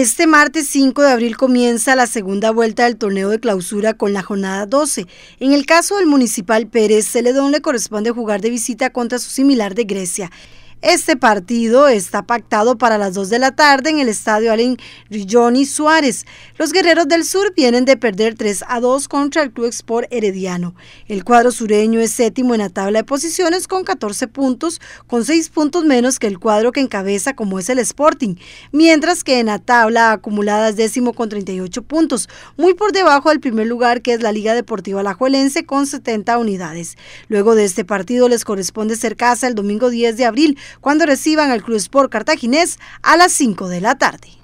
Este martes 5 de abril comienza la segunda vuelta del torneo de clausura con la jornada 12. En el caso del municipal Pérez Celedón le corresponde jugar de visita contra su similar de Grecia. Este partido está pactado para las 2 de la tarde en el estadio Allen Rilloni Suárez. Los guerreros del sur vienen de perder 3 a 2 contra el Club Sport Herediano. El cuadro sureño es séptimo en la tabla de posiciones con 14 puntos, con 6 puntos menos que el cuadro que encabeza como es el Sporting, mientras que en la tabla acumulada es décimo con 38 puntos, muy por debajo del primer lugar que es la Liga Deportiva Alajuelense con 70 unidades. Luego de este partido les corresponde ser casa el domingo 10 de abril cuando reciban al Cruz Sport Cartaginés a las 5 de la tarde.